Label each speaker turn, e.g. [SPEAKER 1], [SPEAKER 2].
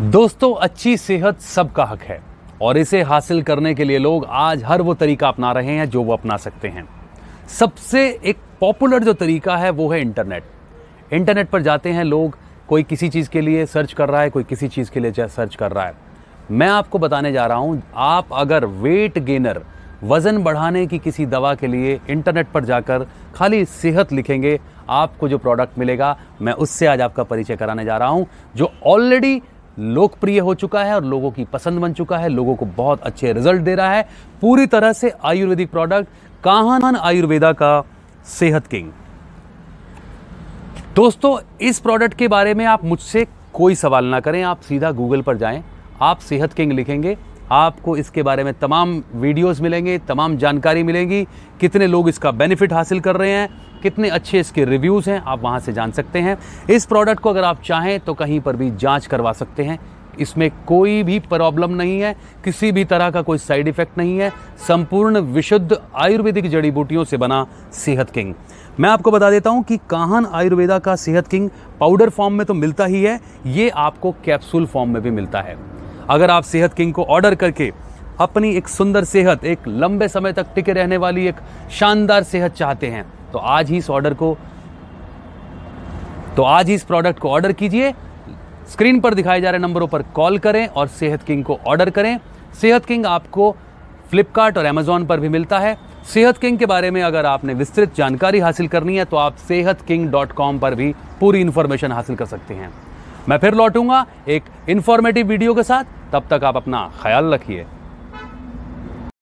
[SPEAKER 1] दोस्तों अच्छी सेहत सबका हक है और इसे हासिल करने के लिए लोग आज हर वो तरीका अपना रहे हैं जो वो अपना सकते हैं सबसे एक पॉपुलर जो तरीका है वो है इंटरनेट इंटरनेट पर जाते हैं लोग कोई किसी चीज़ के लिए सर्च कर रहा है कोई किसी चीज़ के लिए सर्च कर रहा है मैं आपको बताने जा रहा हूँ आप अगर वेट गेनर वज़न बढ़ाने की किसी दवा के लिए इंटरनेट पर जाकर खाली सेहत लिखेंगे आपको जो प्रोडक्ट मिलेगा मैं उससे आज आपका परिचय कराने जा रहा हूँ जो ऑलरेडी लोकप्रिय हो चुका है और लोगों की पसंद बन चुका है लोगों को बहुत अच्छे रिजल्ट दे रहा है पूरी तरह से आयुर्वेदिक प्रोडक्ट काहन आयुर्वेदा का सेहत किंग दोस्तों इस प्रोडक्ट के बारे में आप मुझसे कोई सवाल ना करें आप सीधा गूगल पर जाएं आप सेहत किंग लिखेंगे आपको इसके बारे में तमाम वीडियोस मिलेंगे तमाम जानकारी मिलेंगी कितने लोग इसका बेनिफिट हासिल कर रहे हैं कितने अच्छे इसके रिव्यूज़ हैं आप वहाँ से जान सकते हैं इस प्रोडक्ट को अगर आप चाहें तो कहीं पर भी जाँच करवा सकते हैं इसमें कोई भी प्रॉब्लम नहीं है किसी भी तरह का कोई साइड इफेक्ट नहीं है संपूर्ण विशुद्ध आयुर्वेदिक जड़ी बूटियों से बना सेहत किंग मैं आपको बता देता हूँ कि काहन आयुर्वेदा का सेहत किंग पाउडर फॉर्म में तो मिलता ही है ये आपको कैप्सूल फॉर्म में भी मिलता है अगर आप सेहत किंग को ऑर्डर करके अपनी एक सुंदर सेहत एक लंबे समय तक टिके रहने वाली एक शानदार सेहत चाहते हैं तो आज ही इस ऑर्डर को तो आज ही इस प्रोडक्ट को ऑर्डर कीजिए स्क्रीन पर दिखाए जा रहे नंबरों पर कॉल करें और सेहत किंग को ऑर्डर करें सेहत किंग आपको फ्लिपकार्ट और अमेजोन पर भी मिलता है सेहत किंग के बारे में अगर आपने विस्तृत जानकारी हासिल करनी है तो आप सेहत किंग डॉट कॉम पर भी पूरी इन्फॉर्मेशन हासिल कर सकते हैं मैं फिर लौटूंगा एक इन्फॉर्मेटिव वीडियो के साथ तब तक आप अपना ख्याल रखिए